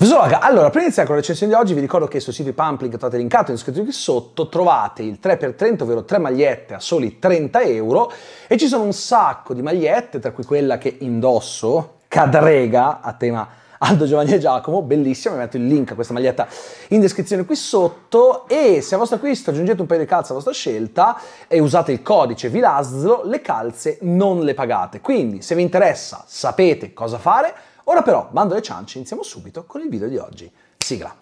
Vsog, allora, di iniziare con la recensione di oggi vi ricordo che sul sito di Pumplink trovate linkato in descrizione qui sotto, trovate il 3x30, ovvero 3 magliette a soli 30 euro e ci sono un sacco di magliette, tra cui quella che indosso, Cadrega, a tema Aldo Giovanni e Giacomo, bellissima, vi metto il link a questa maglietta in descrizione qui sotto e se a vostro acquisto aggiungete un paio di calze a vostra scelta e usate il codice VILASLO, le calze non le pagate. Quindi se vi interessa sapete cosa fare, Ora però, bando alle ciance, iniziamo subito con il video di oggi. Sigla!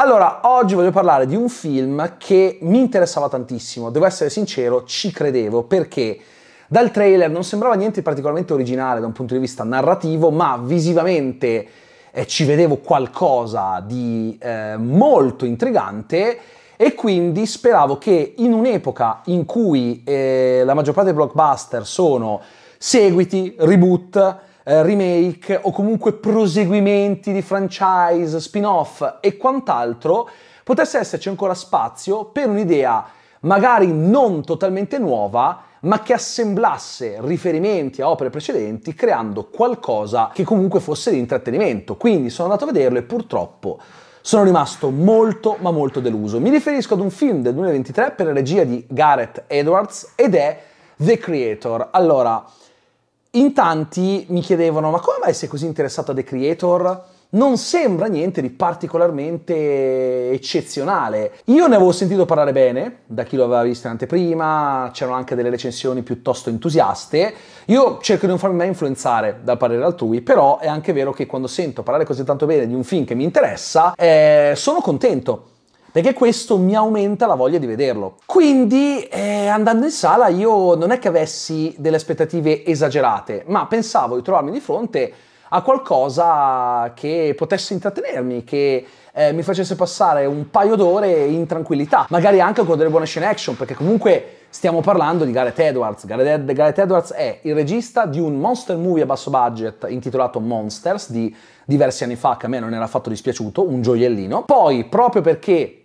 Allora, oggi voglio parlare di un film che mi interessava tantissimo, devo essere sincero, ci credevo perché dal trailer non sembrava niente particolarmente originale da un punto di vista narrativo, ma visivamente eh, ci vedevo qualcosa di eh, molto intrigante e quindi speravo che in un'epoca in cui eh, la maggior parte dei blockbuster sono seguiti, reboot, eh, remake o comunque proseguimenti di franchise, spin-off e quant'altro, potesse esserci ancora spazio per un'idea magari non totalmente nuova, ma che assemblasse riferimenti a opere precedenti creando qualcosa che comunque fosse di intrattenimento. Quindi sono andato a vederlo e purtroppo sono rimasto molto ma molto deluso. Mi riferisco ad un film del 2023 per la regia di Gareth Edwards ed è The Creator. Allora, in tanti mi chiedevano ma come mai sei così interessato a The Creator? non sembra niente di particolarmente eccezionale. Io ne avevo sentito parlare bene da chi lo aveva visto in anteprima, c'erano anche delle recensioni piuttosto entusiaste io cerco di non farmi mai influenzare dal parere altrui, però è anche vero che quando sento parlare così tanto bene di un film che mi interessa, eh, sono contento perché questo mi aumenta la voglia di vederlo. Quindi eh, andando in sala io non è che avessi delle aspettative esagerate, ma pensavo di trovarmi di fronte a qualcosa che potesse intrattenermi, che eh, mi facesse passare un paio d'ore in tranquillità, magari anche con delle buone scene action, perché comunque stiamo parlando di Gareth Edwards. Gareth, Gareth Edwards è il regista di un monster movie a basso budget intitolato Monsters di diversi anni fa, che a me non era affatto dispiaciuto, un gioiellino. Poi, proprio perché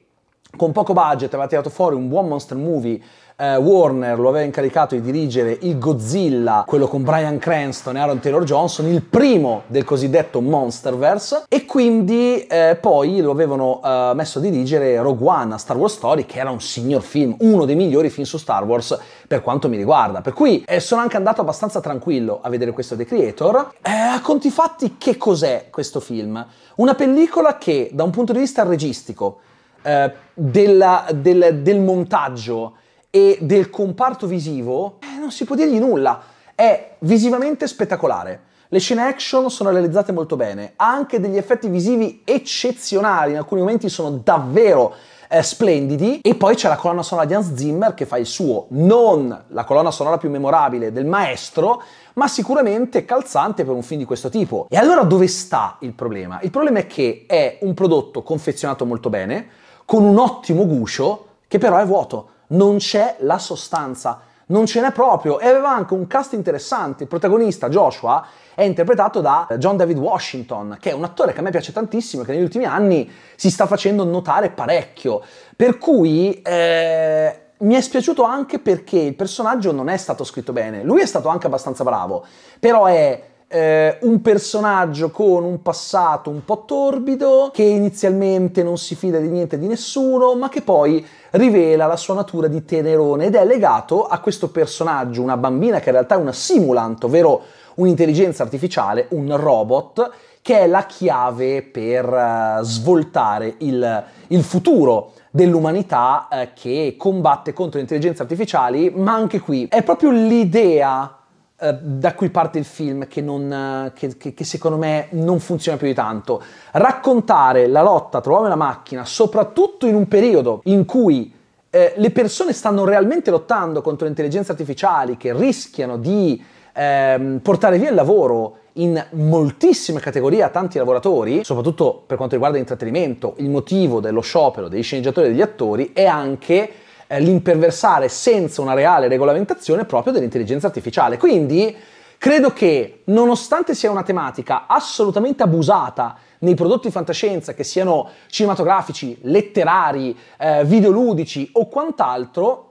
con poco budget aveva tirato fuori un buon monster movie eh, Warner lo aveva incaricato di dirigere il Godzilla, quello con Brian Cranston e Aaron Taylor Johnson, il primo del cosiddetto Monsterverse, e quindi eh, poi lo avevano eh, messo a dirigere Rogue One, a Star Wars Story, che era un signor film, uno dei migliori film su Star Wars per quanto mi riguarda. Per cui eh, sono anche andato abbastanza tranquillo a vedere questo The Creator. Eh, a conti fatti, che cos'è questo film? Una pellicola che, da un punto di vista registico, eh, della, del, del, montaggio e del comparto visivo, eh, non si può dirgli nulla. È visivamente spettacolare. Le scene action sono realizzate molto bene, ha anche degli effetti visivi eccezionali, in alcuni momenti sono davvero eh, splendidi. E poi c'è la colonna sonora di Hans Zimmer che fa il suo, non la colonna sonora più memorabile del maestro, ma sicuramente calzante per un film di questo tipo. E allora dove sta il problema? Il problema è che è un prodotto confezionato molto bene, con un ottimo guscio che però è vuoto, non c'è la sostanza, non ce n'è proprio e aveva anche un cast interessante, il protagonista Joshua è interpretato da John David Washington, che è un attore che a me piace tantissimo e che negli ultimi anni si sta facendo notare parecchio, per cui... Eh mi è spiaciuto anche perché il personaggio non è stato scritto bene. Lui è stato anche abbastanza bravo, però è eh, un personaggio con un passato un po' torbido, che inizialmente non si fida di niente di nessuno, ma che poi rivela la sua natura di tenerone ed è legato a questo personaggio, una bambina che in realtà è una simulant, ovvero un'intelligenza artificiale, un robot, che è la chiave per uh, svoltare il, il futuro dell'umanità eh, che combatte contro le intelligenze artificiali, ma anche qui è proprio l'idea eh, da cui parte il film che, non, eh, che, che, che, secondo me non funziona più di tanto. Raccontare la lotta tra l'uomo e la macchina, soprattutto in un periodo in cui eh, le persone stanno realmente lottando contro le intelligenze artificiali che rischiano di ehm, portare via il lavoro in moltissime categorie a tanti lavoratori, soprattutto per quanto riguarda l'intrattenimento, il motivo dello sciopero degli sceneggiatori e degli attori è anche eh, l'imperversare senza una reale regolamentazione proprio dell'intelligenza artificiale. Quindi credo che nonostante sia una tematica assolutamente abusata nei prodotti fantascienza, che siano cinematografici, letterari, eh, videoludici o quant'altro,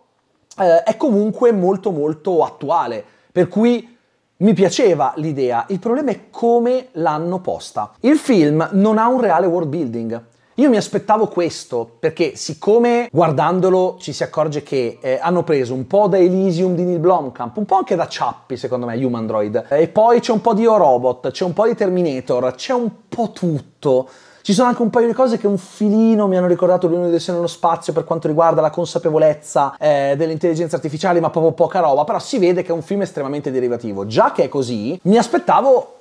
eh, è comunque molto molto attuale. Per cui mi piaceva l'idea, il problema è come l'hanno posta. Il film non ha un reale world building. Io mi aspettavo questo perché siccome guardandolo ci si accorge che eh, hanno preso un po' da Elysium di Neil Blomkamp, un po' anche da Chappie secondo me, Human Droid, e poi c'è un po' di O-Robot, c'è un po' di Terminator, c'è un po' tutto. Ci sono anche un paio di cose che un filino mi hanno ricordato l'unione del seno nello spazio per quanto riguarda la consapevolezza eh, dell'intelligenza artificiale, ma proprio poca roba, però si vede che è un film estremamente derivativo. Già che è così, mi aspettavo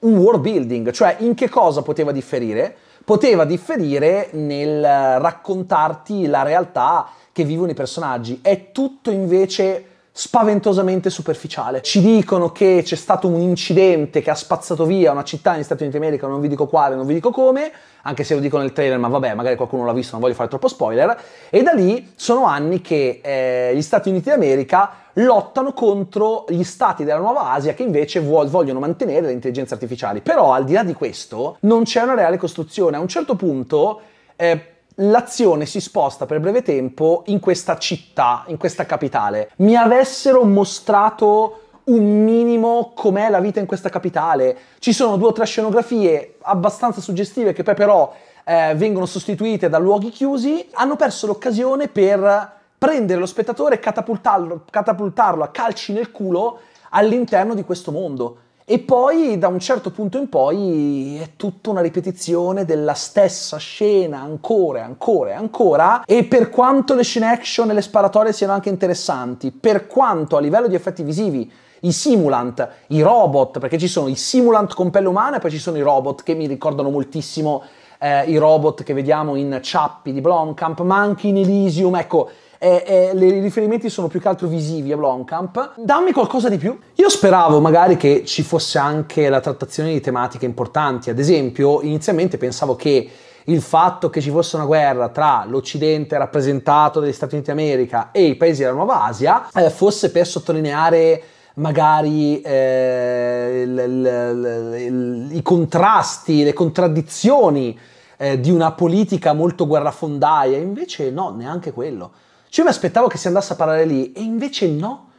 un world building, cioè in che cosa poteva differire poteva differire nel raccontarti la realtà che vivono i personaggi. È tutto invece spaventosamente superficiale. Ci dicono che c'è stato un incidente che ha spazzato via una città negli Stati Uniti d'America, non vi dico quale, non vi dico come, anche se lo dico nel trailer, ma vabbè, magari qualcuno l'ha visto, non voglio fare troppo spoiler. E da lì sono anni che eh, gli Stati Uniti d'America lottano contro gli stati della Nuova Asia che invece vuol, vogliono mantenere le intelligenze artificiali. Però al di là di questo non c'è una reale costruzione. A un certo punto... Eh, l'azione si sposta per breve tempo in questa città, in questa capitale. Mi avessero mostrato un minimo com'è la vita in questa capitale. Ci sono due o tre scenografie abbastanza suggestive che poi però eh, vengono sostituite da luoghi chiusi, hanno perso l'occasione per prendere lo spettatore e catapultarlo, catapultarlo a calci nel culo all'interno di questo mondo. E poi da un certo punto in poi è tutta una ripetizione della stessa scena ancora e ancora e ancora e per quanto le scene action e le sparatorie siano anche interessanti, per quanto a livello di effetti visivi i simulant, i robot, perché ci sono i simulant con pelle umana e poi ci sono i robot che mi ricordano moltissimo eh, i robot che vediamo in Ciappi di Blomkamp, ma anche in Elysium, ecco eh, eh, i riferimenti sono più che altro visivi a Blomkamp. Dammi qualcosa di più. Io speravo magari che ci fosse anche la trattazione di tematiche importanti, ad esempio inizialmente pensavo che il fatto che ci fosse una guerra tra l'Occidente rappresentato dagli Stati Uniti d'America e i paesi della Nuova Asia eh, fosse per sottolineare magari eh, il, il, il, i contrasti, le contraddizioni eh, di una politica molto guerrafondaia, invece no, neanche quello. Cioè io mi aspettavo che si andasse a parlare lì e invece no,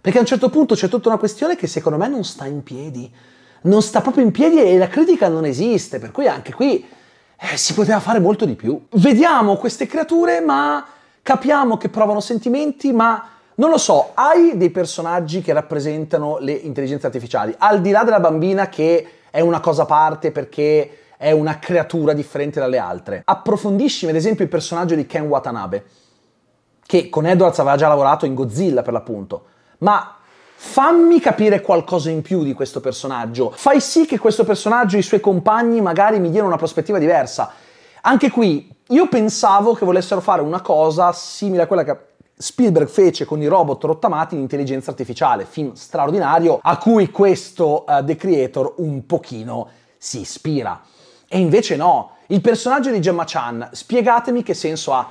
perché a un certo punto c'è tutta una questione che secondo me non sta in piedi, non sta proprio in piedi e la critica non esiste, per cui anche qui eh, si poteva fare molto di più. Vediamo queste creature ma capiamo che provano sentimenti ma... Non lo so, hai dei personaggi che rappresentano le intelligenze artificiali, al di là della bambina che è una cosa a parte perché è una creatura differente dalle altre. Approfondiscimi ad esempio il personaggio di Ken Watanabe che con Edwards aveva già lavorato in Godzilla per l'appunto, ma fammi capire qualcosa in più di questo personaggio, fai sì che questo personaggio e i suoi compagni magari mi diano una prospettiva diversa. Anche qui, io pensavo che volessero fare una cosa simile a quella che Spielberg fece con i robot rottamati in intelligenza artificiale, film straordinario a cui questo uh, The Creator un pochino si ispira. E invece no, il personaggio di Gemma Chan, spiegatemi che senso ha.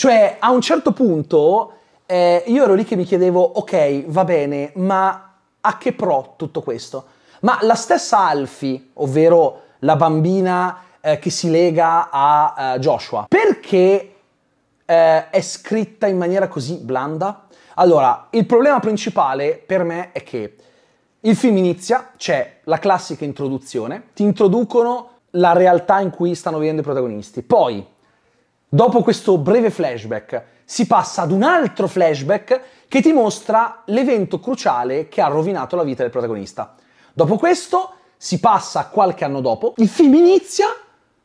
Cioè, a un certo punto eh, io ero lì che mi chiedevo, ok, va bene, ma a che pro tutto questo? Ma la stessa Alfie, ovvero la bambina eh, che si lega a eh, Joshua, perché eh, è scritta in maniera così blanda? Allora, il problema principale per me è che il film inizia, c'è la classica introduzione, ti introducono la realtà in cui stanno vivendo i protagonisti. Poi Dopo questo breve flashback si passa ad un altro flashback che ti mostra l'evento cruciale che ha rovinato la vita del protagonista. Dopo questo si passa qualche anno dopo, il film inizia,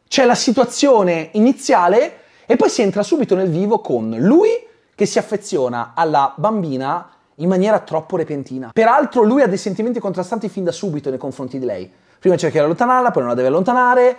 c'è la situazione iniziale e poi si entra subito nel vivo con lui che si affeziona alla bambina in maniera troppo repentina. Peraltro lui ha dei sentimenti contrastanti fin da subito nei confronti di lei. Prima cerca di allontanarla, poi non la deve allontanare,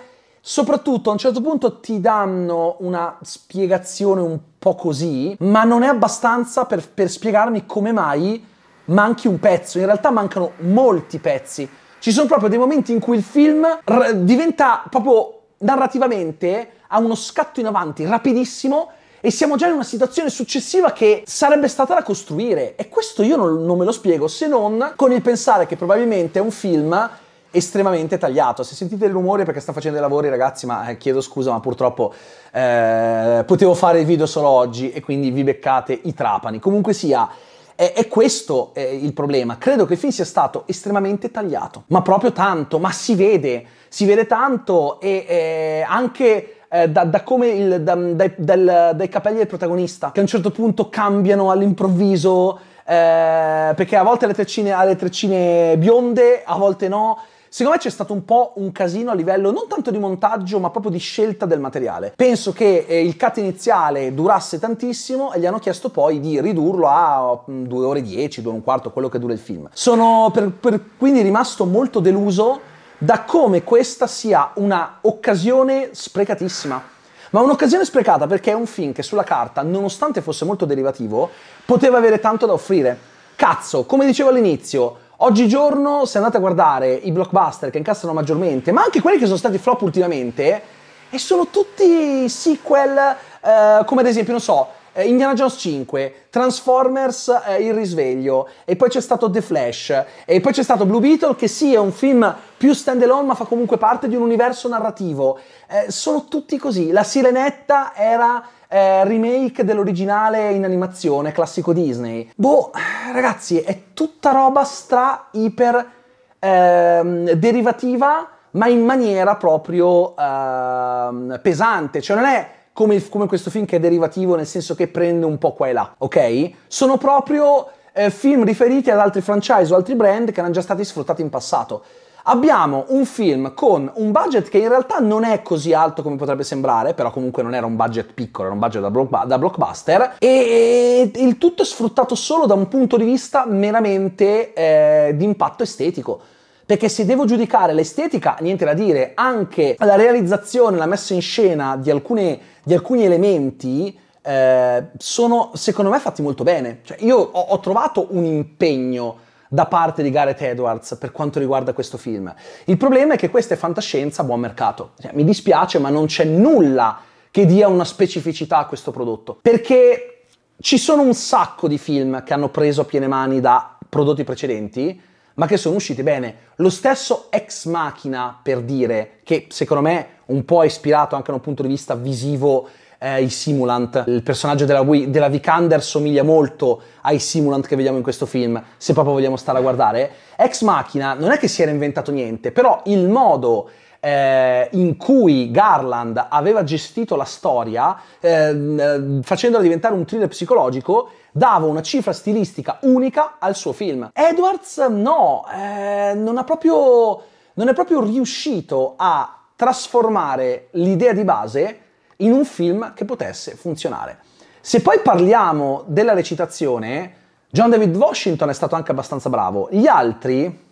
Soprattutto a un certo punto ti danno una spiegazione un po' così, ma non è abbastanza per, per spiegarmi come mai manchi un pezzo. In realtà mancano molti pezzi. Ci sono proprio dei momenti in cui il film r- diventa proprio narrativamente ha uno scatto in avanti rapidissimo e siamo già in una situazione successiva che sarebbe stata da costruire. E questo io non, non me lo spiego se non con il pensare che probabilmente è un film estremamente tagliato. Se sentite il rumore perché sta facendo i lavori, ragazzi, ma eh, chiedo scusa, ma purtroppo eh, potevo fare il video solo oggi e quindi vi beccate i trapani. Comunque sia. È, è questo eh, il problema. Credo che il film sia stato estremamente tagliato, ma proprio tanto, ma si vede, si vede tanto e anche eh, da, da, come il, da, dai, dal, dai capelli del protagonista, che a un certo punto cambiano all'improvviso, eh, perché a volte le treccine, ha le treccine bionde, a volte no. Secondo me c'è stato un po' un casino a livello non tanto di montaggio, ma proprio di scelta del materiale. Penso che eh, il cut iniziale durasse tantissimo e gli hanno chiesto poi di ridurlo a 2 mm, ore 10, 2 ore un quarto, quello che dura il film. Sono per, per quindi rimasto molto deluso da come questa sia una occasione sprecatissima. Ma un'occasione sprecata perché è un film che sulla carta, nonostante fosse molto derivativo, poteva avere tanto da offrire. Cazzo, come dicevo all'inizio, Oggigiorno, se andate a guardare i blockbuster che incassano maggiormente, ma anche quelli che sono stati flop ultimamente, e sono tutti sequel, eh, come ad esempio, non so, eh, Indiana Jones 5, Transformers eh, Il risveglio, e poi c'è stato The Flash, e poi c'è stato Blue Beetle, che sì, è un film più standalone, ma fa comunque parte di un universo narrativo. Eh, sono tutti così. La sirenetta era eh, remake dell'originale in animazione, classico Disney. Boh, ragazzi, è tutta roba stra iper ehm, derivativa, ma in maniera proprio ehm, pesante, cioè non è come, come questo film che è derivativo nel senso che prende un po' qua e là, ok? Sono proprio eh, film riferiti ad altri franchise o altri brand che erano già stati sfruttati in passato abbiamo un film con un budget che in realtà non è così alto come potrebbe sembrare, però comunque non era un budget piccolo, era un budget da, block, da blockbuster, e il tutto è sfruttato solo da un punto di vista meramente eh, di impatto estetico perché se devo giudicare l'estetica, niente da dire, anche la realizzazione, la messa in scena di, alcune, di alcuni elementi eh, sono secondo me fatti molto bene. Cioè, io ho, ho trovato un impegno da parte di Gareth Edwards per quanto riguarda questo film. Il problema è che questa è fantascienza a buon mercato. Cioè, mi dispiace, ma non c'è nulla che dia una specificità a questo prodotto. Perché ci sono un sacco di film che hanno preso a piene mani da prodotti precedenti, ma che sono usciti bene. Lo stesso Ex Machina, per dire, che secondo me un po' è ispirato anche da un punto di vista visivo eh, i simulant. Il personaggio della, della Vikander somiglia molto ai simulant che vediamo in questo film, se proprio vogliamo stare a guardare. Ex Machina non è che si era inventato niente, però il modo eh, in cui Garland aveva gestito la storia, ehm, eh, facendola diventare un thriller psicologico, dava una cifra stilistica unica al suo film. Edwards no, eh, non, proprio, non è proprio riuscito a trasformare l'idea di base in un film che potesse funzionare. Se poi parliamo della recitazione, John David Washington è stato anche abbastanza bravo, gli altri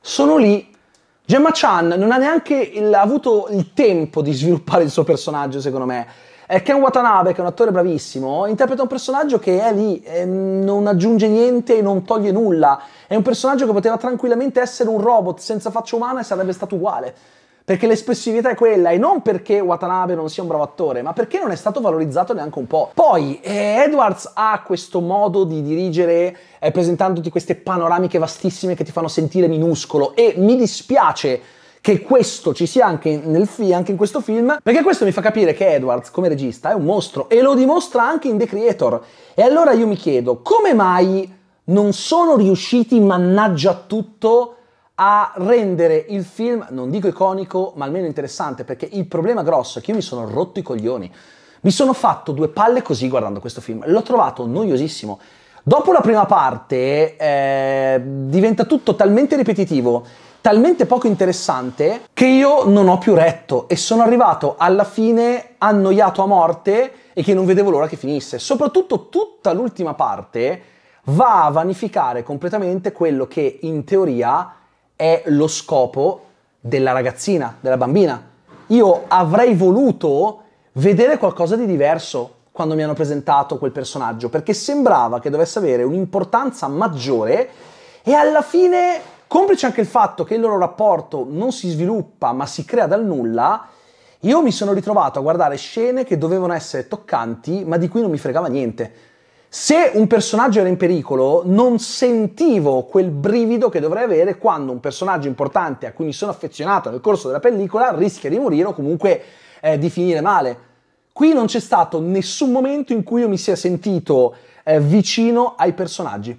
sono lì. Gemma Chan non ha neanche il, ha avuto il tempo di sviluppare il suo personaggio, secondo me. Ken Watanabe, che è un attore bravissimo, interpreta un personaggio che è lì, e non aggiunge niente, e non toglie nulla. È un personaggio che poteva tranquillamente essere un robot senza faccia umana e sarebbe stato uguale. Perché l'espressività è quella e non perché Watanabe non sia un bravo attore, ma perché non è stato valorizzato neanche un po'. Poi eh, Edwards ha questo modo di dirigere eh, presentandoti queste panoramiche vastissime che ti fanno sentire minuscolo e mi dispiace che questo ci sia anche, nel fi- anche in questo film, perché questo mi fa capire che Edwards come regista è un mostro e lo dimostra anche in The Creator. E allora io mi chiedo, come mai non sono riusciti, mannaggia tutto, a rendere il film, non dico iconico, ma almeno interessante, perché il problema grosso è che io mi sono rotto i coglioni. Mi sono fatto due palle così guardando questo film, l'ho trovato noiosissimo. Dopo la prima parte eh, diventa tutto talmente ripetitivo, talmente poco interessante, che io non ho più retto e sono arrivato alla fine annoiato a morte e che non vedevo l'ora che finisse. Soprattutto tutta l'ultima parte va a vanificare completamente quello che in teoria è lo scopo della ragazzina, della bambina. Io avrei voluto vedere qualcosa di diverso quando mi hanno presentato quel personaggio, perché sembrava che dovesse avere un'importanza maggiore e alla fine, complice anche il fatto che il loro rapporto non si sviluppa ma si crea dal nulla, io mi sono ritrovato a guardare scene che dovevano essere toccanti ma di cui non mi fregava niente. Se un personaggio era in pericolo, non sentivo quel brivido che dovrei avere quando un personaggio importante a cui mi sono affezionato nel corso della pellicola rischia di morire o comunque eh, di finire male. Qui non c'è stato nessun momento in cui io mi sia sentito eh, vicino ai personaggi.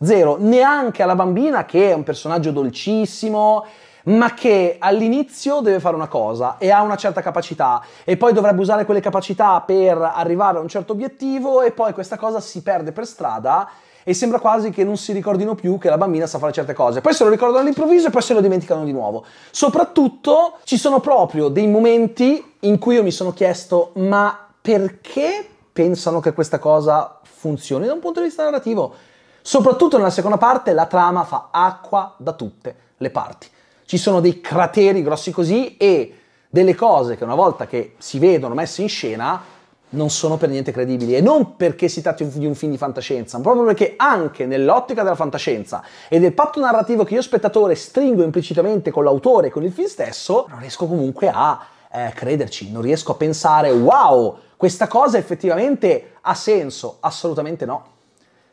Zero, neanche alla bambina che è un personaggio dolcissimo, ma che all'inizio deve fare una cosa e ha una certa capacità e poi dovrebbe usare quelle capacità per arrivare a un certo obiettivo e poi questa cosa si perde per strada e sembra quasi che non si ricordino più che la bambina sa fare certe cose. Poi se lo ricordano all'improvviso e poi se lo dimenticano di nuovo. Soprattutto ci sono proprio dei momenti in cui io mi sono chiesto ma perché pensano che questa cosa funzioni da un punto di vista narrativo? Soprattutto nella seconda parte la trama fa acqua da tutte le parti ci sono dei crateri grossi così e delle cose che una volta che si vedono messe in scena non sono per niente credibili e non perché si tratti di un film di fantascienza, ma proprio perché anche nell'ottica della fantascienza e del patto narrativo che io spettatore stringo implicitamente con l'autore e con il film stesso, non riesco comunque a eh, crederci, non riesco a pensare wow, questa cosa effettivamente ha senso, assolutamente no.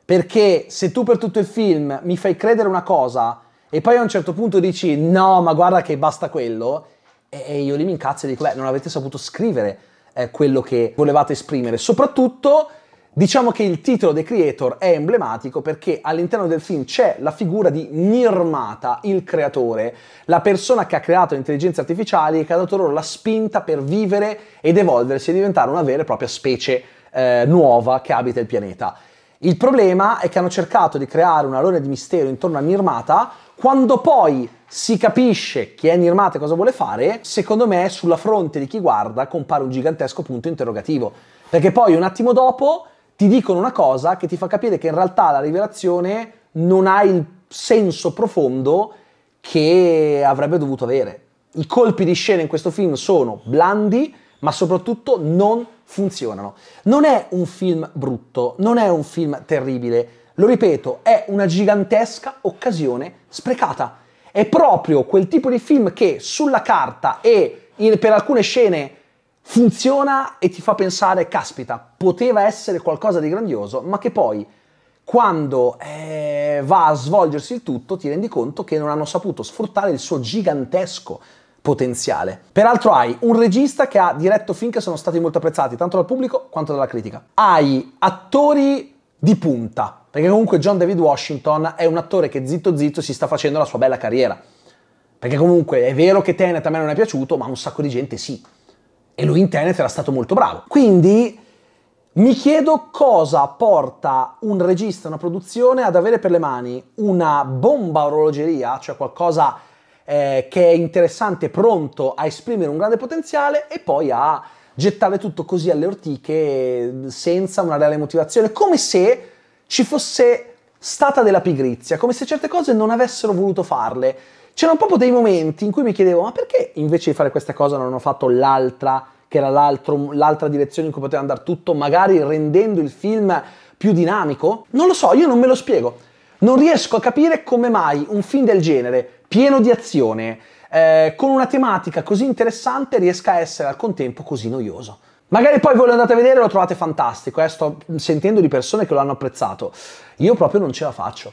Perché se tu per tutto il film mi fai credere una cosa e poi a un certo punto dici no, ma guarda che basta quello, e, io lì mi incazzo e dico, beh, non avete saputo scrivere eh, quello che volevate esprimere. Soprattutto, diciamo che il titolo The Creator è emblematico perché all'interno del film c'è la figura di Nirmata, il creatore, la persona che ha creato le intelligenze artificiali e che ha dato loro la spinta per vivere ed evolversi e diventare una vera e propria specie eh, nuova che abita il pianeta. Il problema è che hanno cercato di creare un alone di mistero intorno a Nirmata quando poi si capisce chi è Nirmate e cosa vuole fare, secondo me sulla fronte di chi guarda compare un gigantesco punto interrogativo. Perché poi un attimo dopo ti dicono una cosa che ti fa capire che in realtà la rivelazione non ha il senso profondo che avrebbe dovuto avere. I colpi di scena in questo film sono blandi, ma soprattutto non funzionano. Non è un film brutto, non è un film terribile, lo ripeto, è una gigantesca occasione sprecata. È proprio quel tipo di film che sulla carta e in, per alcune scene funziona e ti fa pensare, caspita, poteva essere qualcosa di grandioso, ma che poi quando eh, va a svolgersi il tutto ti rendi conto che non hanno saputo sfruttare il suo gigantesco potenziale. Peraltro hai un regista che ha diretto film che sono stati molto apprezzati tanto dal pubblico quanto dalla critica. Hai attori di punta, perché comunque John David Washington è un attore che zitto zitto si sta facendo la sua bella carriera. Perché comunque è vero che Tenet a me non è piaciuto, ma un sacco di gente sì. E lui in Tenet era stato molto bravo. Quindi mi chiedo cosa porta un regista, una produzione ad avere per le mani una bomba orologeria, cioè qualcosa eh, che è interessante, pronto a esprimere un grande potenziale e poi a gettare tutto così alle ortiche senza una reale motivazione, come se ci fosse stata della pigrizia, come se certe cose non avessero voluto farle. C'erano proprio dei momenti in cui mi chiedevo, ma perché invece di fare questa cosa non ho fatto l'altra, che era l'altra direzione in cui poteva andare tutto, magari rendendo il film più dinamico? Non lo so, io non me lo spiego. Non riesco a capire come mai un film del genere, pieno di azione, eh, con una tematica così interessante riesca a essere al contempo così noioso. Magari poi voi lo andate a vedere e lo trovate fantastico, eh? sto sentendo di persone che lo hanno apprezzato. Io proprio non ce la faccio.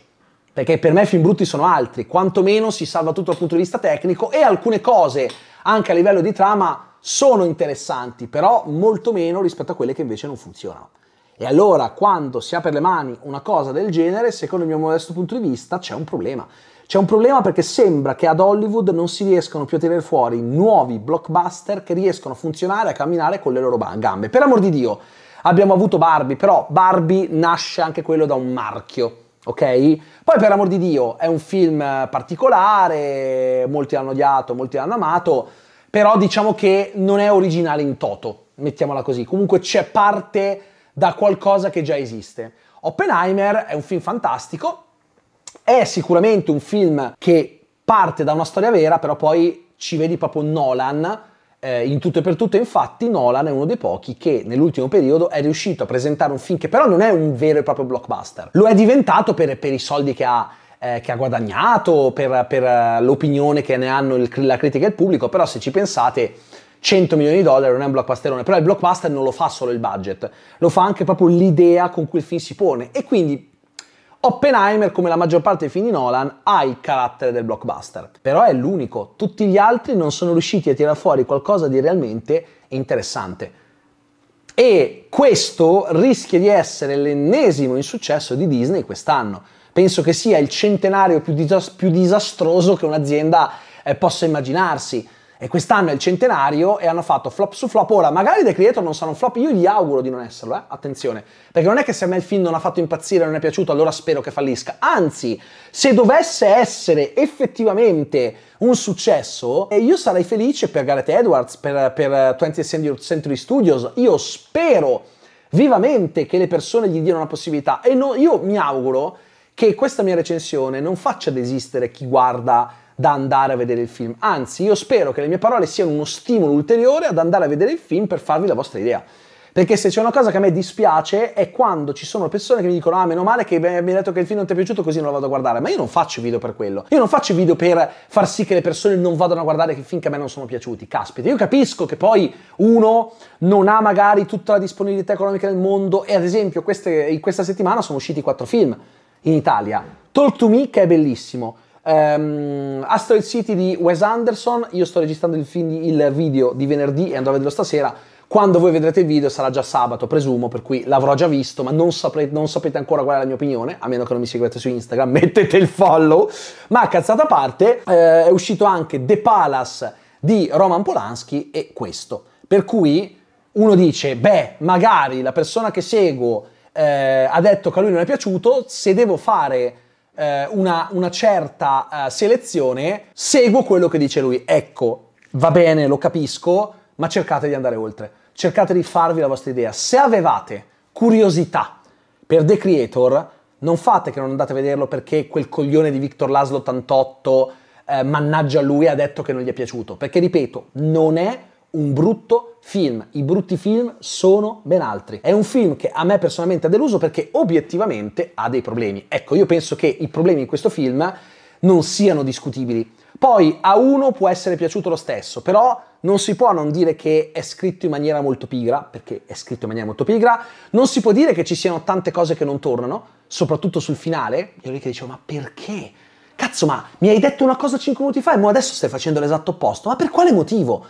Perché per me i film brutti sono altri, quantomeno si salva tutto dal punto di vista tecnico e alcune cose, anche a livello di trama, sono interessanti, però molto meno rispetto a quelle che invece non funzionano. E allora, quando si ha per le mani una cosa del genere, secondo il mio modesto punto di vista, c'è un problema. C'è un problema perché sembra che ad Hollywood non si riescano più a tenere fuori nuovi blockbuster che riescono a funzionare e a camminare con le loro gambe. Per amor di Dio, abbiamo avuto Barbie, però Barbie nasce anche quello da un marchio. Ok? Poi per amor di Dio è un film particolare, molti l'hanno odiato, molti l'hanno amato, però diciamo che non è originale in toto, mettiamola così. Comunque c'è parte da qualcosa che già esiste. Oppenheimer è un film fantastico, è sicuramente un film che parte da una storia vera, però poi ci vedi proprio Nolan eh, in tutto e per tutto. Infatti Nolan è uno dei pochi che nell'ultimo periodo è riuscito a presentare un film che però non è un vero e proprio blockbuster. Lo è diventato per, per i soldi che ha eh, che ha guadagnato, per, per, eh, l'opinione che ne hanno il, la critica e il pubblico, però se ci pensate 100 milioni di dollari non è un blockbusterone, però il blockbuster non lo fa solo il budget, lo fa anche proprio l'idea con cui il film si pone e quindi Oppenheimer, come la maggior parte dei film di Nolan, ha il carattere del blockbuster, però è l'unico. Tutti gli altri non sono riusciti a tirar fuori qualcosa di realmente interessante. E questo rischia di essere l'ennesimo insuccesso di Disney quest'anno. Penso che sia il centenario più, disastroso che un'azienda eh, possa immaginarsi. E quest'anno è il centenario e hanno fatto flop su flop. Ora, magari The Creator non sarà un flop, io gli auguro di non esserlo, eh? attenzione. Perché non è che se a me il film non ha fatto impazzire, non è piaciuto, allora spero che fallisca. Anzi, se dovesse essere effettivamente un successo, io sarei felice per Gareth Edwards, per, per 20th Century Studios. Io spero vivamente che le persone gli diano la possibilità. E no, io mi auguro che questa mia recensione non faccia desistere chi guarda da andare a vedere il film. Anzi, io spero che le mie parole siano uno stimolo ulteriore ad andare a vedere il film per farvi la vostra idea. Perché se c'è una cosa che a me dispiace è quando ci sono persone che mi dicono ah meno male che mi hai detto che il film non ti è piaciuto così non lo vado a guardare. Ma io non faccio video per quello. Io non faccio video per far sì che le persone non vadano a guardare che film che a me non sono piaciuti. Caspita, io capisco che poi uno non ha magari tutta la disponibilità economica del mondo e ad esempio queste, in questa settimana sono usciti quattro film in Italia. Talk to Me che è bellissimo. Um, Asteroid City di Wes Anderson, io sto registrando il, film, il video di venerdì e andrò a vederlo stasera. Quando voi vedrete il video sarà già sabato, presumo, per cui l'avrò già visto, ma non, sapre- non, sapete ancora qual è la mia opinione, a meno che non mi seguiate su Instagram, mettete il follow. Ma cazzata a parte, eh, è uscito anche The Palace di Roman Polanski e questo. Per cui uno dice, beh, magari la persona che seguo eh, ha detto che a lui non è piaciuto, se devo fare eh, una, una, certa eh, selezione, seguo quello che dice lui. Ecco, va bene, lo capisco, ma cercate di andare oltre. Cercate di farvi la vostra idea. Se avevate curiosità per The Creator, non fate che non andate a vederlo perché quel coglione di Victor Laszlo 88, eh, mannaggia lui, ha detto che non gli è piaciuto. Perché, ripeto, non è un brutto film. I brutti film sono ben altri. È un film che a me personalmente ha deluso perché obiettivamente ha dei problemi. Ecco, io penso che i problemi in questo film non siano discutibili. Poi a uno può essere piaciuto lo stesso, però non si può non dire che è scritto in maniera molto pigra, perché è scritto in maniera molto pigra, non si può dire che ci siano tante cose che non tornano, soprattutto sul finale. Io lì che dicevo, ma perché? Cazzo, ma mi hai detto una cosa 5 minuti fa e adesso stai facendo l'esatto opposto, ma per quale motivo?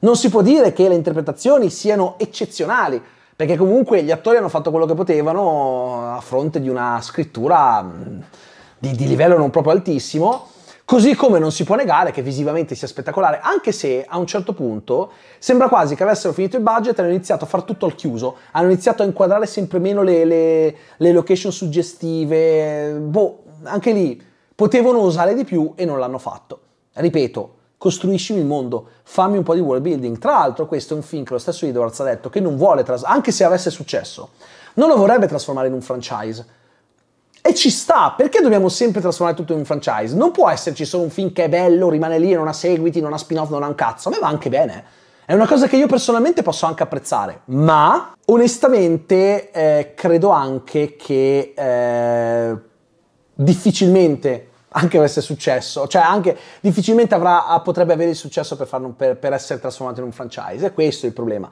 Non si può dire che le interpretazioni siano eccezionali, perché comunque gli attori hanno fatto quello che potevano eh, a fronte di una scrittura mm, di, di livello non proprio altissimo. Così come non si può negare che visivamente sia spettacolare, anche se a un certo punto sembra quasi che avessero finito il budget e hanno iniziato a far tutto al chiuso, hanno iniziato a inquadrare sempre meno le, le, le location suggestive, boh, anche lì potevano usare di più e non l'hanno fatto. Ripeto, costruiscimi il mondo, fammi un po' di world building. Tra l'altro questo è un film che lo stesso Edwards ha detto che non vuole, tras- anche se avesse successo, non lo vorrebbe trasformare in un franchise. E ci sta, perché dobbiamo sempre trasformare tutto in un franchise? Non può esserci solo un film che è bello, rimane lì e non ha seguiti, non ha spin-off, non ha un cazzo. A me va anche bene. È una cosa che io personalmente posso anche apprezzare, ma onestamente eh, credo anche che eh, difficilmente anche avesse successo, cioè anche difficilmente avrà, potrebbe avere il successo per, farlo, per, per essere trasformato in un franchise, e questo è il problema.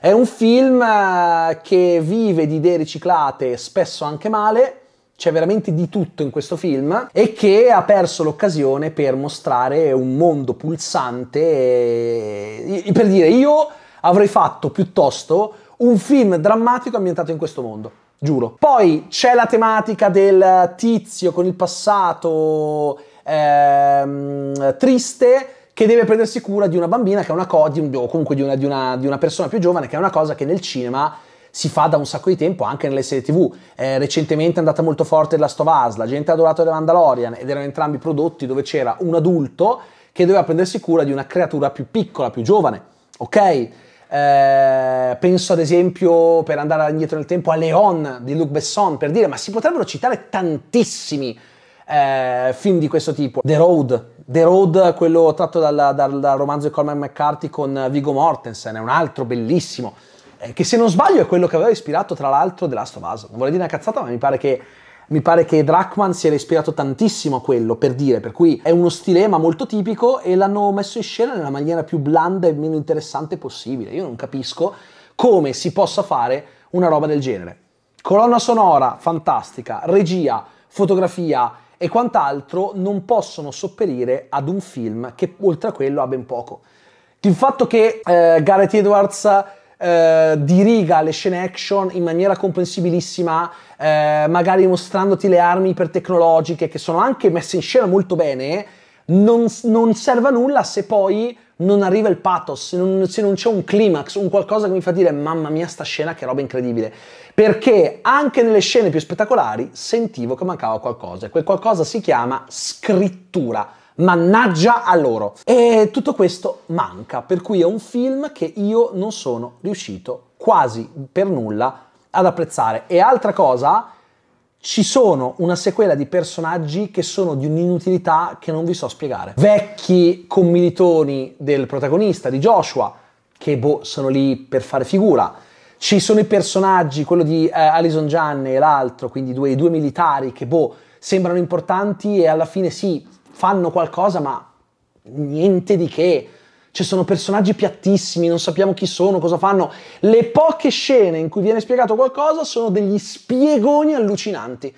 È un film eh, che vive di idee riciclate, spesso anche male, c'è veramente di tutto in questo film e che ha perso l'occasione per mostrare un mondo pulsante. E... Per dire, io avrei fatto piuttosto un film drammatico ambientato in questo mondo giuro. Poi c'è la tematica del tizio con il passato ehm, triste che deve prendersi cura di una bambina che è una cosa, un, o comunque di una, di, una, di una persona più giovane, che è una cosa che nel cinema si fa da un sacco di tempo anche nelle serie tv. Eh, recentemente è andata molto forte la Stovas, la gente ha adorato The Mandalorian ed erano entrambi prodotti dove c'era un adulto che doveva prendersi cura di una creatura più piccola, più giovane. Ok? Eh, penso ad esempio, per andare indietro nel tempo, a Leon di Luc Besson, per dire, ma si potrebbero citare tantissimi eh, film di questo tipo. The Road, The Road, quello tratto dal, dal, dal romanzo di Coleman McCarthy con Vigo Mortensen, è un altro bellissimo, eh, che se non sbaglio è quello che aveva ispirato tra l'altro The Last of Us. Non vorrei dire una cazzata, ma mi pare che mi pare che Drachman si era ispirato tantissimo a quello, per dire, per cui è uno stilema molto tipico e l'hanno messo in scena nella maniera più blanda e meno interessante possibile. Io non capisco come si possa fare una roba del genere. Colonna sonora fantastica, regia, fotografia e quant'altro non possono sopperire ad un film che oltre a quello ha ben poco. Il fatto che eh, Gareth Edwards eh, diriga le scene action in maniera comprensibilissima, eh, magari mostrandoti le armi ipertecnologiche che sono anche messe in scena molto bene, non, non serve a nulla se poi non arriva il pathos, se non, se non, c'è un climax, un qualcosa che mi fa dire mamma mia sta scena che roba incredibile, perché anche nelle scene più spettacolari sentivo che mancava qualcosa e quel qualcosa si chiama scrittura. Mannaggia a loro! E tutto questo manca, per cui è un film che io non sono riuscito quasi per nulla ad apprezzare. E altra cosa, ci sono una sequela di personaggi che sono di un'inutilità che non vi so spiegare. Vecchi commilitoni del protagonista, di Joshua, che boh, sono lì per fare figura. Ci sono i personaggi, quello di eh, Alison Gianni e l'altro, quindi due, i due militari che boh, sembrano importanti e alla fine sì, fanno qualcosa, ma niente di che. Ci sono personaggi piattissimi, non sappiamo chi sono, cosa fanno. Le poche scene in cui viene spiegato qualcosa sono degli spiegoni allucinanti.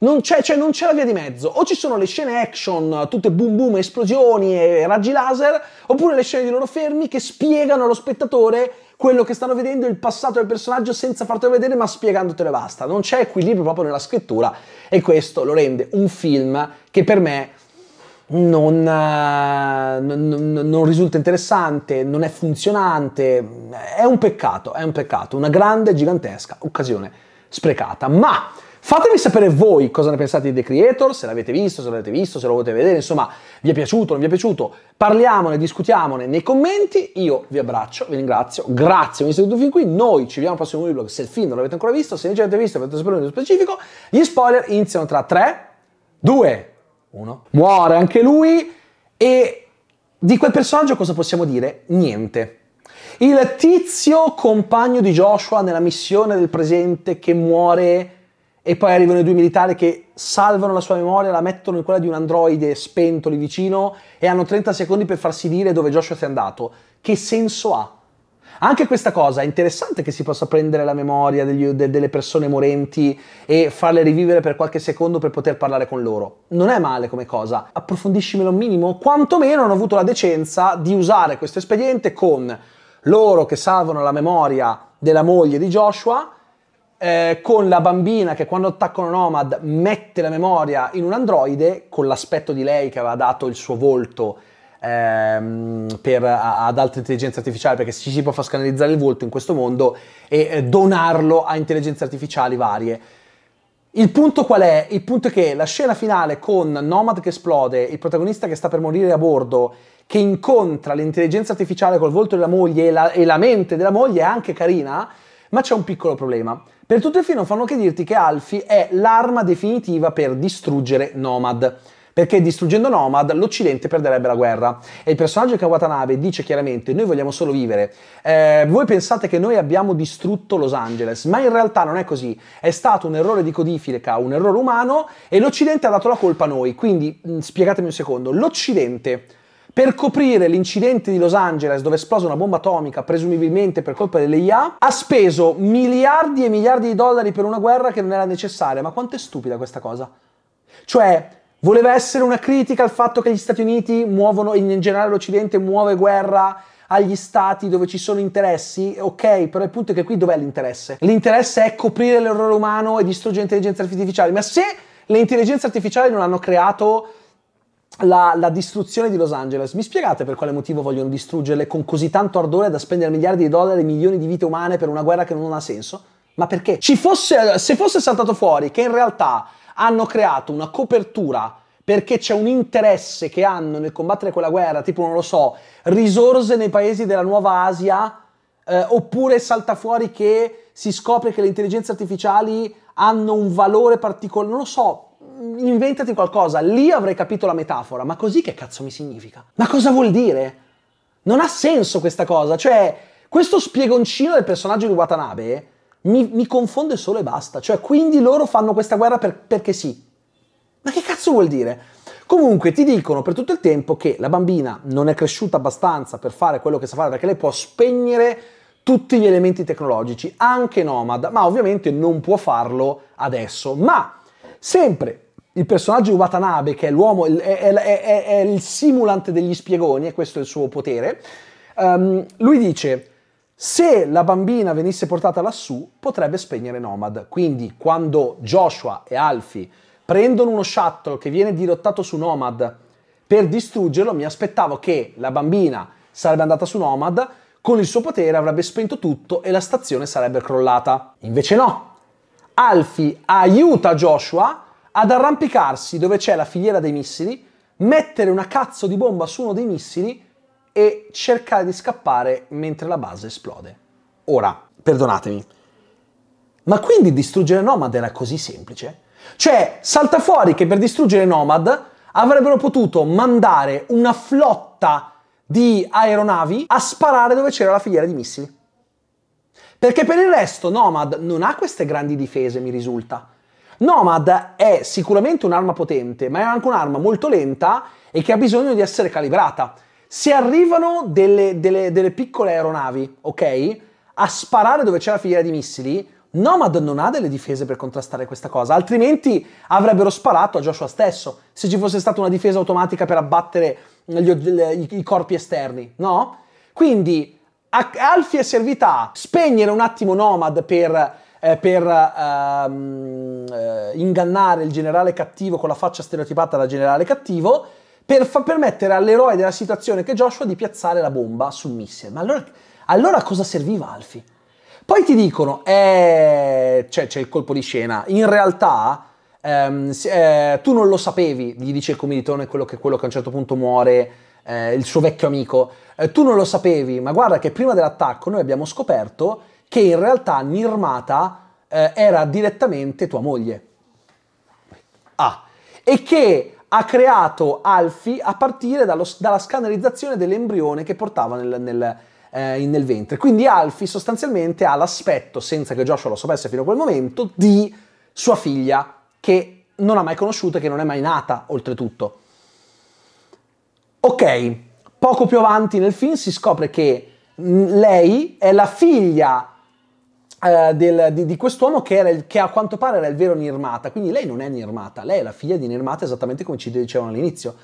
Non c'è, cioè non c'è la via di mezzo. O ci sono le scene action, tutte boom boom, esplosioni e raggi laser, oppure le scene di loro fermi che spiegano allo spettatore quello che stanno vedendo, il passato del personaggio senza fartelo vedere, ma spiegandotele basta. Non c'è equilibrio proprio nella scrittura e questo lo rende un film che per me eh, non, non, non, risulta interessante, non è funzionante, è un peccato, è un peccato, una grande, gigantesca occasione sprecata. Ma fatemi sapere voi cosa ne pensate di The Creator, se l'avete visto, se l'avete visto, se lo volete vedere, insomma, vi è piaciuto, non vi è piaciuto, parliamone, discutiamone nei commenti, io vi abbraccio, vi ringrazio, grazie, mi siete fin qui, noi ci vediamo al prossimo video se il film non l'avete ancora visto, se invece l'avete visto, avete sapere nello specifico, gli spoiler iniziano tra 3, 2, uno. Muore anche lui e di quel personaggio cosa possiamo dire? Niente. Il tizio compagno di Joshua nella missione del presente che muore e poi arrivano i due militari che salvano la sua memoria, la mettono in quella di un androide spento lì vicino e hanno 30 secondi per farsi dire dove Joshua è andato. Che senso ha? Anche questa cosa è interessante che si possa prendere la memoria degli, de, delle persone morenti e farle rivivere per qualche secondo per poter parlare con loro. Non è male come cosa. Approfondiscimelo un minimo. Quantomeno hanno avuto la decenza di usare questo espediente con loro che salvano la memoria della moglie di Joshua. Eh, con la bambina che quando attaccano Nomad mette la memoria in un androide con l'aspetto di lei che aveva dato il suo volto ehm, per, a, ad alta intelligenza artificiale perché ci si può far scanalizzare il volto in questo mondo e eh, donarlo a intelligenze artificiali varie. Il punto qual è? Il punto è che la scena finale con Nomad che esplode, il protagonista che sta per morire a bordo, che incontra l'intelligenza artificiale col volto della moglie e la, e la mente della moglie è anche carina, ma c'è un piccolo problema. Per tutto il film non fanno che dirti che Alfie è l'arma definitiva per distruggere Nomad perché distruggendo Nomad l'Occidente perderebbe la guerra. E il personaggio di Kawatanabe dice chiaramente, noi vogliamo solo vivere. Eh, voi pensate che noi abbiamo distrutto Los Angeles, ma in realtà non è così. È stato un errore di codifica, un errore umano e l'Occidente ha dato la colpa a noi. Quindi mm, spiegatemi un secondo, l'Occidente per coprire l'incidente di Los Angeles dove esplosa una bomba atomica, presumibilmente per colpa delle ha speso miliardi e miliardi di dollari per una guerra che non era necessaria. Ma quanto è stupida questa cosa? Cioè, Voleva essere una critica al fatto che gli Stati Uniti muovono, in generale l'Occidente muove guerra agli stati dove ci sono interessi, ok, però il punto è che qui dov'è l'interesse? L'interesse è coprire l'errore umano e distruggere l'intelligenza artificiale, ma se le intelligenze artificiali non hanno creato la, la, distruzione di Los Angeles. Mi spiegate per quale motivo vogliono distruggerle con così tanto ardore da spendere miliardi di dollari e milioni di vite umane per una guerra che non ha senso? Ma perché? Fosse, se fosse saltato fuori che in realtà hanno creato una copertura perché c'è un interesse che hanno nel combattere quella guerra, tipo non lo so, risorse nei paesi della Nuova Asia, eh, oppure salta fuori che si scopre che le intelligenze artificiali hanno un valore particolare, non lo so, inventati qualcosa, lì avrei capito la metafora, ma così che cazzo mi significa? Ma cosa vuol dire? Non ha senso questa cosa, cioè questo spiegoncino del personaggio di Watanabe mi, mi confonde solo e basta. Cioè, quindi loro fanno questa guerra per, perché sì. Ma che cazzo vuol dire? Comunque ti dicono per tutto il tempo che la bambina non è cresciuta abbastanza per fare quello che sa fare perché lei può spegnere tutti gli elementi tecnologici, anche Nomad, ma ovviamente non può farlo adesso. Ma sempre il personaggio di Watanabe, che è l'uomo, è, è, è, è il simulante degli spiegoni, e questo è il suo potere, um, lui dice se la bambina venisse portata lassù, potrebbe spegnere Nomad. Quindi, quando Joshua e Alfie prendono uno shuttle che viene dirottato su Nomad per distruggerlo, mi aspettavo che la bambina sarebbe andata su Nomad, con il suo potere avrebbe spento tutto e la stazione sarebbe crollata. Invece no. Alfie aiuta Joshua ad arrampicarsi dove c'è la filiera dei missili, mettere una cazzo di bomba su uno dei missili e cercare di scappare mentre la base esplode. Ora, perdonatemi, ma quindi distruggere Nomad era così semplice? Cioè, salta fuori che per distruggere Nomad avrebbero potuto mandare una flotta di aeronavi a sparare dove c'era la filiera di missili. Perché per il resto Nomad non ha queste grandi difese, mi risulta. Nomad è sicuramente un'arma potente, ma è anche un'arma molto lenta e che ha bisogno di essere calibrata. Se arrivano delle, delle, delle piccole aeronavi, ok, a sparare dove c'è la filiera di missili, Nomad non ha delle difese per contrastare questa cosa, altrimenti avrebbero sparato a Joshua stesso, se ci fosse stata una difesa automatica per abbattere gli, gli, i corpi esterni, no? Quindi Alfie è servita spegnere un attimo Nomad per, eh, per ehm, eh, ingannare il generale cattivo con la faccia stereotipata da generale cattivo per fa- permettere all'eroe della situazione che è Joshua di piazzare la bomba sul missile. Ma allora, allora cosa serviva Alfie? Poi ti dicono, eh, cioè, c'è il colpo di scena, in realtà ehm, eh, tu non lo sapevi, gli dice il commilitone quello che, quello che a un certo punto muore, eh, il suo vecchio amico, eh, tu non lo sapevi, ma guarda che prima dell'attacco noi abbiamo scoperto che in realtà Nirmata eh, era direttamente tua moglie. Ah, e che ha creato Alfie a partire dallo, dalla scannerizzazione dell'embrione che portava nel, nel, eh, nel ventre. Quindi Alfie sostanzialmente ha l'aspetto, senza che Joshua lo sapesse fino a quel momento, di sua figlia che non ha mai conosciuto e che non è mai nata, oltretutto. Ok, poco più avanti nel film si scopre che lei è la figlia eh, del, di, di, quest'uomo che, il, che, a quanto pare era il vero Nirmata, quindi lei non è Nirmata, lei è la figlia di Nirmata esattamente come ci dicevano all'inizio.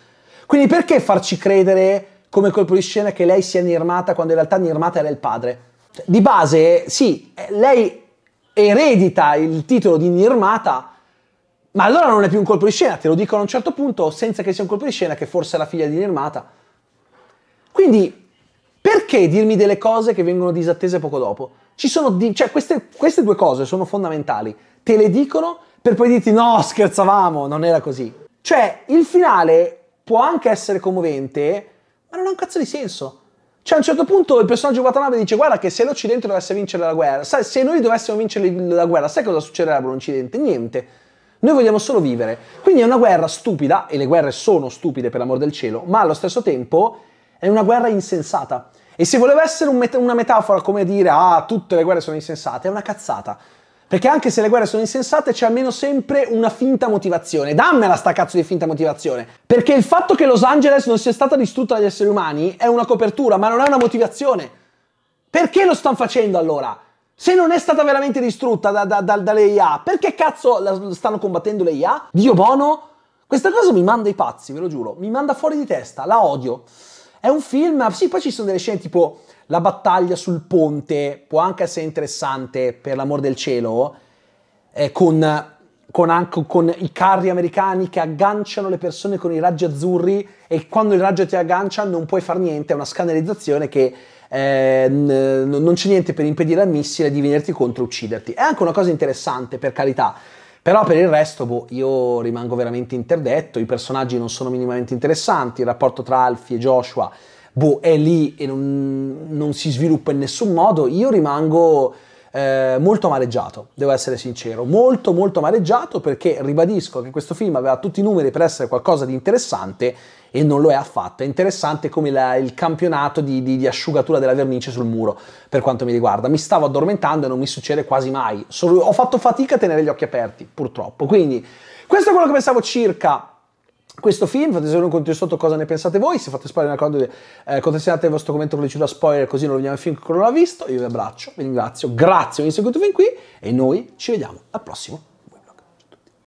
Quindi perché farci credere come colpo di scena che lei sia Nirmata quando in realtà Nirmata era il padre? Di base, sì, lei eredita il titolo di Nirmata, ma allora non è più un colpo di scena, te lo dicono a un certo punto senza che sia un colpo di scena che forse è la figlia di Nirmata. Quindi perché dirmi delle cose che vengono disattese poco dopo? Ci sono di- cioè queste, queste due cose sono fondamentali. Te le dicono per poi dirti no, scherzavamo, non era così. Cioè, il finale può anche essere commovente, ma non ha un cazzo di senso. Cioè, a un certo punto il personaggio Watanabe dice: Guarda, che se l'Occidente dovesse vincere la guerra, sai, se noi dovessimo vincere la guerra, sai cosa succederebbe all'Occidente? Niente. Noi vogliamo solo vivere. Quindi è una guerra stupida, e le guerre sono stupide per l'amor del cielo, ma allo stesso tempo è una guerra insensata. E se voleva essere un met- una metafora come dire ah, tutte le guerre sono insensate, è una cazzata. Perché anche se le guerre sono insensate c'è almeno sempre una finta motivazione. Dammela sta cazzo di finta motivazione. Perché il fatto che Los Angeles non sia stata distrutta dagli esseri umani è una copertura, ma non è una motivazione. Perché lo stanno facendo allora? Se non è stata veramente distrutta da, da, da, dalle IA, perché cazzo stanno combattendo le IA? Dio bono? Questa cosa mi manda i pazzi, ve lo giuro. Mi manda fuori di testa, la odio. È un film, ah, sì, poi ci sono delle scene tipo la battaglia sul ponte, può anche essere interessante per l'amor del cielo, eh, con, con, anche, con i carri americani che agganciano le persone con i raggi azzurri e quando il raggio ti aggancia non puoi fare niente, è una scannerizzazione che eh, n- non c'è niente per impedire al missile di venirti contro e ucciderti. È anche una cosa interessante, per carità però per il resto, boh, io rimango veramente interdetto, i personaggi non sono minimamente interessanti, il rapporto tra Alfie e Joshua, boh, è lì e non, non si sviluppa in nessun modo, io rimango eh, molto amareggiato, devo essere sincero, molto molto amareggiato perché ribadisco che questo film aveva tutti i numeri per essere qualcosa di interessante, e non lo è affatto. È interessante come la, il campionato di, di, di, asciugatura della vernice sul muro, per quanto mi riguarda. Mi stavo addormentando e non mi succede quasi mai. Solo, ho fatto fatica a tenere gli occhi aperti, purtroppo. Quindi, questo è quello che pensavo circa questo film, fate sapere un contenuto sotto cosa ne pensate voi, se fate spoiler nella eh, contestate il vostro commento con le città spoiler così non lo vediamo il film che non l'ha visto, io vi abbraccio, vi ringrazio, grazie per aver seguito fin qui e noi ci vediamo al prossimo